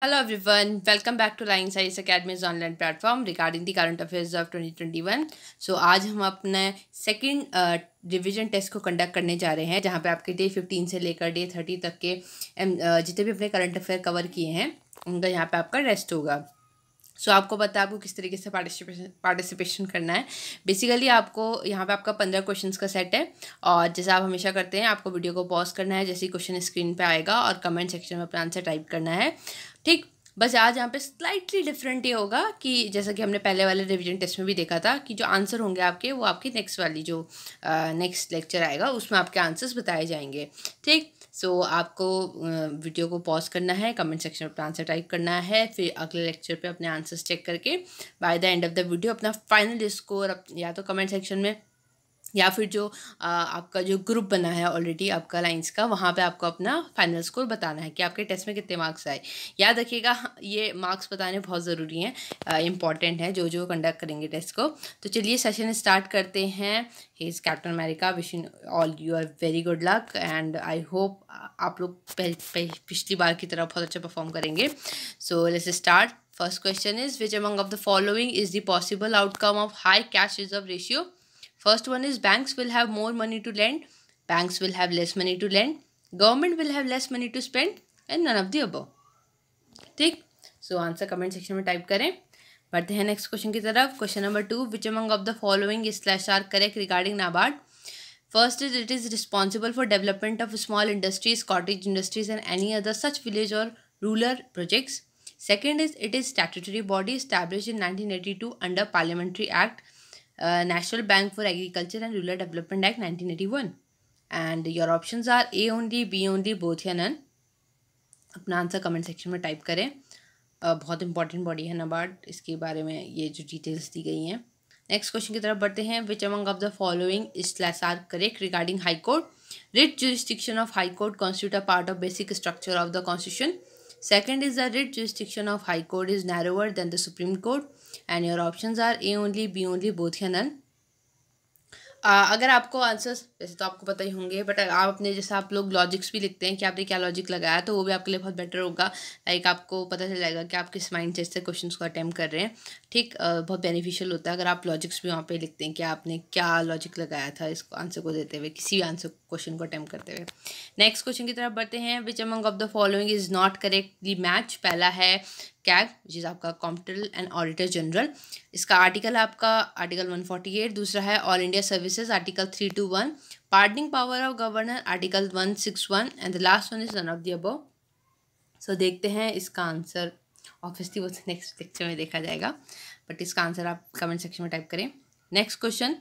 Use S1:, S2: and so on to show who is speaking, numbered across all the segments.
S1: Hello everyone, welcome back to Lion Science Academy's online platform regarding the current affairs of 2021. So आज हम अपने second revision test को conduct करने जा रहे हैं जहाँ पे आपके डे फिफ्टीन से लेकर डे थर्टी तक के जितने भी अपने करंट अफेयर कवर किए हैं उनका यहाँ पे आपका रेस्ट होगा सो so, आपको पता है आपको किस तरीके से पार्टिसिपेशन पार्टिसिपेशन करना है बेसिकली आपको यहाँ पे आपका पंद्रह क्वेश्चंस का सेट है और जैसा आप हमेशा करते हैं आपको वीडियो को पॉज करना है जैसे ही क्वेश्चन स्क्रीन पे आएगा और कमेंट सेक्शन में अपना आंसर टाइप करना है ठीक बस आज यहाँ पे स्लाइटली डिफरेंट ये होगा कि जैसा कि हमने पहले वाले रिवीजन टेस्ट में भी देखा था कि जो आंसर होंगे आपके वो आपके नेक्स्ट वाली जो नेक्स्ट लेक्चर आएगा उसमें आपके आंसर्स बताए जाएंगे ठीक सो so, आपको वीडियो को पॉज करना है कमेंट सेक्शन में अपना आंसर टाइप करना है फिर अगले लेक्चर पे अपने आंसर्स चेक करके by the end of the video अपना फाइनल स्कोर या तो कमेंट सेक्शन में या फिर जो आपका जो ग्रुप बना है ऑलरेडी आपका लाइंस का वहाँ पे आपको अपना फाइनल स्कोर बताना है कि आपके टेस्ट में कितने मार्क्स आए याद रखिएगा ये मार्क्स बताने बहुत ज़रूरी हैं इंपॉर्टेंट है जो जो कंडक्ट करेंगे टेस्ट को तो चलिए सेशन स्टार्ट करते हैं he is captain America wishing all you are very good luck and I hope आप लोग पिछली बार की तरह बहुत अच्छा परफॉर्म करेंगे so let's start first question is which among of the following is the possible outcome of high cash reserve ratio First one is banks will have more money to lend, banks will have less money to lend, government will have less money to spend and none of the above. ठीक so answer comment section में type करें बढ़ते हैं next question की तरफ number two. Which among of the following is slash are correct regarding NABARD First it is responsible for development of small industries, cottage industries and any other such village or rural projects. Second is it is statutory body established in 1982 under Parliamentary Act National Bank for Agriculture and Rural Development Act nineteen eighty one and your option are A only, B only, both या none अपना answer comment section में type करें uh, बहुत important body है नबार्ड इसके बारे में ये जो डिटेल्स दी गई हैं नेक्स्ट क्वेश्चन की तरफ बढ़ते हैं which among of the following is are correct regarding high court writ jurisdiction of high court constitute a part of basic structure of the constitution second is the writ jurisdiction of high court is narrower than the Supreme Court and your option are A only B only both या none अगर आपको answers वैसे तो आपको पता ही होंगे but आप अपने जैसे आप लोग लॉजिक्स भी लिखते हैं कि आपने क्या लॉजिक लगाया तो वो भी आपके लिए बहुत बेटर होगा लाइक आपको पता चल जाएगा कि आप किस माइंड सेट से क्वेश्चन को अटैम्प्ट कर रहे हैं ठीक uh, बहुत बेनिफिशियल होता है अगर आप लॉजिक्स भी वहाँ पर लिखते हैं कि आपने क्या लॉजिक लगाया था इसको आंसर को देते हुए किसी भी आंसर क्वेश्चन को अटैम्प्ट करते हुए नेक्स्ट क्वेश्चन की तरफ बढ़ते हैं which among of the following is not correctly match पहला है कैग विच इज़ आपका कॉम्पिटल एंड ऑडिटर जनरल इसका आर्टिकल आपका आर्टिकल वन फोर्टी एट दूसरा है all India services article three two one pardoning power of governor article one six one and the last one is one of the above so देखते हैं इसका answer obviously वो next तो lecture में देखा जाएगा बट इसका आंसर आप कमेंट सेक्शन में टाइप करें next question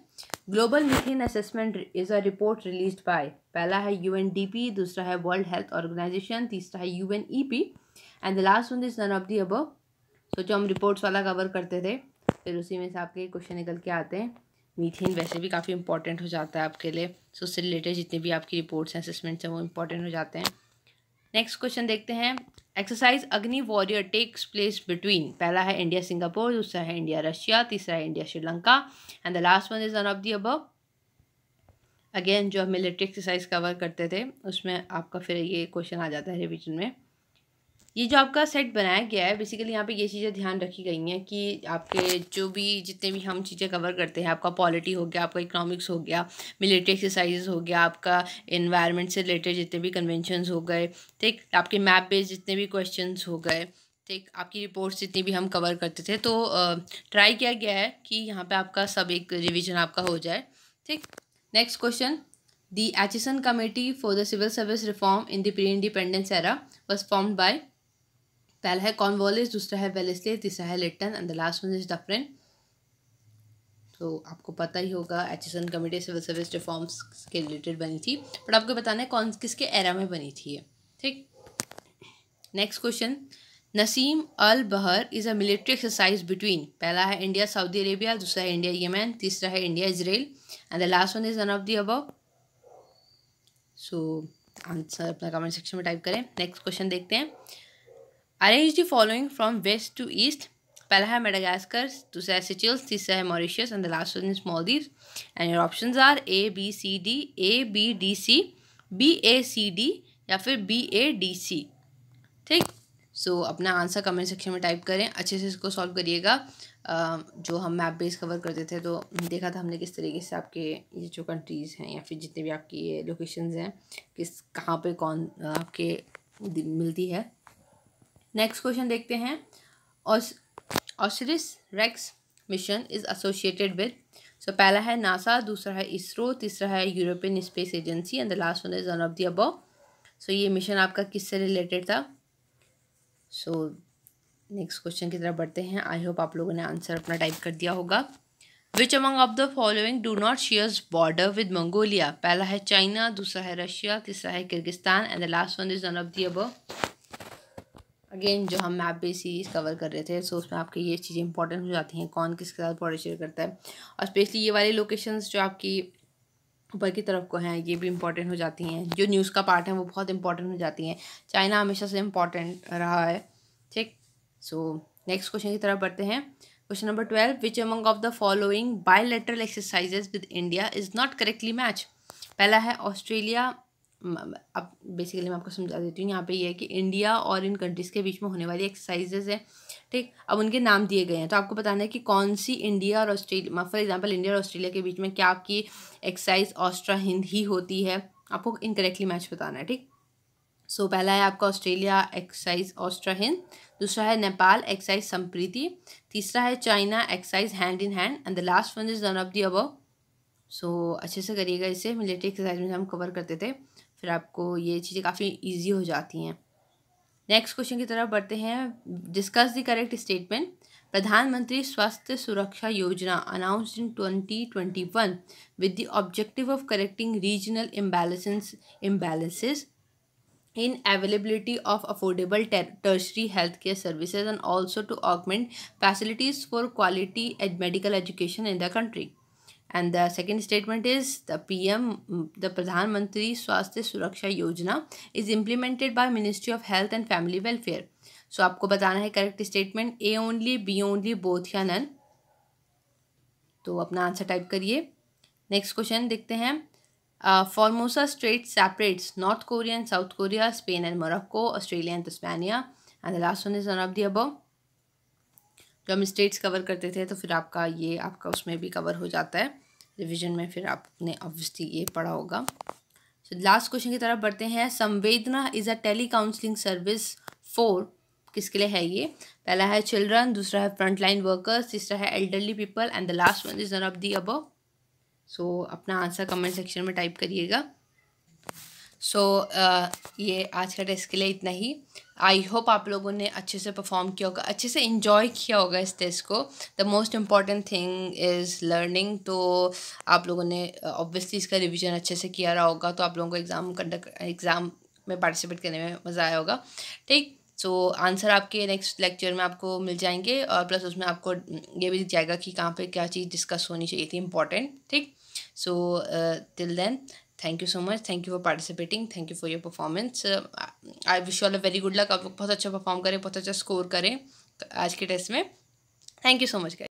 S1: global methane assessment is a report release by पहला है यू दूसरा है वर्ल्ड हेल्थ ऑर्गेनाइजेशन तीसरा है U and the last one is none of the above सोचो जो हम रिपोर्ट्स वाला कवर करते थे फिर उसी में से आपके क्वेश्चन निकल के आते हैं मीथेन वैसे भी काफ़ी इंपॉर्टेंट हो जाता है आपके लिए सो उससे रिलेटेड जितने भी आपकी रिपोर्ट्स हैं असेसमेंट्स हैं वो इंपॉर्टेंट हो जाते हैं नेक्स्ट क्वेश्चन देखते हैं एक्सरसाइज अग्नि वॉरियर टेक्स प्लेस बिटवीन पहला है इंडिया सिंगापुर दूसरा है इंडिया रशिया तीसरा है India Sri Lanka and the last one is one of the above again जो हम मिलिट्री एक्सरसाइज कवर करते थे उसमें आपका फिर ये क्वेश्चन आ जाता है रिविजन में ये जो आपका सेट बनाया गया है बेसिकली यहाँ पे ये चीज़ें ध्यान रखी गई हैं कि आपके जो भी जितने भी हम चीज़ें कवर करते हैं आपका पॉलिटी हो गया आपका इकोनॉमिक्स हो गया मिलिट्री एक्सरसाइज हो गया आपका इन्वायरमेंट से रिलेटेड जितने भी कन्वेंशनस हो गए ठीक आपके मैप बेस्ड जितने भी क्वेश्चन हो गए ठीक आपकी रिपोर्ट्स जितनी भी हम कवर करते थे तो ट्राई किया गया है कि यहाँ पे आपका सब एक रिवीजन आपका हो जाए ठीक next question the Aitchison committee for the civil service reform in the pre independence era was formed by पहला है कॉनवॉलिस दूसरा है वेलेस्ले तीसरा है Lytton and the last one is Dufferin तो आपको पता ही होगा Aitchison committee civil service reforms के रिलेटेड बनी थी बट आपको बताना है कौन किसके एरा में बनी थी ये ठीक next question Naseem Al Bahr is a military exercise between पहला है इंडिया सऊदी अरेबिया दूसरा है इंडिया यमन तीसरा है India Israel and the last one is one of the above so answer अपना कमेंट सेक्शन में टाइप करें next question देखते हैं arrange the following from west to east पहला है मेडागास्कर दूसरा है सिचिल्स तीसरा है Mauritius and the last one is Maldives and your option are A B C D A B D C B A C D या फिर B A D C ठीक so so, अपना answer comment section में type करें अच्छे से इसको solve करिएगा जो हम मैप बेस कवर करते थे तो देखा था हमने किस तरीके से आपके ये जो कंट्रीज़ हैं या फिर जितने भी आपकी ये लोकेशंस हैं किस कहाँ पे कौन आपके मिलती है नेक्स्ट क्वेश्चन देखते हैं Osiris Rex mission is associated with so पहला है नासा दूसरा है इसरो तीसरा है European Space Agency and the last one is one of the above so ये मिशन आपका किससे रिलेटेड था सो नेक्स्ट क्वेश्चन की तरफ बढ़ते हैं आई होप आप लोगों ने आंसर अपना टाइप कर दिया होगा which among of the following do not shares border with Mongolia पहला है चाइना दूसरा है रशिया तीसरा है Kyrgyzstan and the last one is one of the above again जो हम मैप बेस सीरीज़ कवर कर रहे थे सो उसमें आपकी ये चीज़ें इंपॉर्टेंट हो जाती हैं कौन किसके साथ बॉर्डर शेयर करता है और स्पेशली ये वाली लोकेशंस जो आपकी ऊपर की तरफ को हैं ये भी इंपॉर्टेंट हो जाती हैं जो न्यूज़ का पार्ट है वो बहुत इंपॉर्टेंट हो जाती हैं चाइना हमेशा से इम्पॉर्टेंट रहा है ठीक सो नेक्स्ट क्वेश्चन की तरफ बढ़ते हैं question number twelve which among of the following bilateral exercises with India is not correctly match पहला है ऑस्ट्रेलिया अब बेसिकली मैं आपको समझा देती हूँ यहाँ पे ये यह है कि इंडिया और इन कंट्रीज़ के बीच में होने वाली एक्सरसाइजेज हैं ठीक अब उनके नाम दिए गए हैं तो आपको बताना है कि कौन सी इंडिया और ऑस्ट्रेलिया फॉर एग्जांपल इंडिया और ऑस्ट्रेलिया के बीच में क्या आपकी एक्सरसाइज ऑस्ट्रा हिंद ही होती है आपको इनकरेक्टली मैच बताना है ठीक सो so, पहला है आपका ऑस्ट्रेलिया एक्साइज ऑस्ट्रा हिंद दूसरा है नेपाल एक्साइज संप्रीति तीसरा है China exercise hand in hand and the last one is one of the above so अच्छे से करिएगा इसे मिलिट्री एक्सरसाइज में हम कवर करते थे फिर आपको ये चीज़ें काफ़ी ईजी हो जाती हैं नेक्स्ट क्वेश्चन की तरफ बढ़ते हैं डिस्कस द करेक्ट स्टेटमेंट प्रधानमंत्री स्वास्थ्य सुरक्षा योजना announce in twenty twenty one with the objective of correcting regional imbalance imbalances in availability of affordable tertiary health care services and also to augment facilities for quality medical education in the country and the second statement is the P am the प्रधानमंत्री स्वास्थ्य सुरक्षा योजना is implemented by ministry of health and family welfare so आपको बताना है correct statement A only B only both या none तो अपना आंसर टाइप करिए नेक्स्ट क्वेश्चन देखते हैं Formosa strait separates North Korea and South Korea Spain and Morocco Australia and Tasmania and the last one is one of the above जो हम states cover करते थे तो फिर आपका ये आपका उसमें भी कवर हो जाता है रिविजन में फिर आपने ऑब्वियसली ये पढ़ा होगा सो लास्ट क्वेश्चन की तरफ बढ़ते हैं Samvedna is a tele counselling service for किसके लिए है ये पहला है चिल्ड्रन दूसरा है फ्रंट लाइन वर्कर्स तीसरा है elderly people and the last one is of the above so अपना आंसर कमेंट सेक्शन में टाइप करिएगा सो so, uh, ये आज का टेस्ट के लिए इतना ही आई होप आप लोगों ने अच्छे से परफॉर्म किया होगा अच्छे से इन्जॉय किया होगा इस टेस्ट को the most important thing is learning तो आप लोगों ने ऑब्वियसली इसका रिविज़न अच्छे से किया रहा होगा तो आप लोगों को एग्ज़ाम कंडक्ट एग्ज़ाम में पार्टिसिपेट करने में मज़ा आया होगा ठीक सो so, आंसर आपके नेक्स्ट लेक्चर में आपको मिल जाएंगे और प्लस उसमें आपको ये भी दिख जाएगा कि कहाँ पे क्या चीज़ डिस्कस होनी चाहिए थी इम्पॉर्टेंट ठीक so till then thank you so much thank you for participating thank you for your performance I wish you all a very good luck आप बहुत अच्छा परफॉर्म करें बहुत अच्छा स्कोर करें आज के टेस्ट में थैंक यू सो मच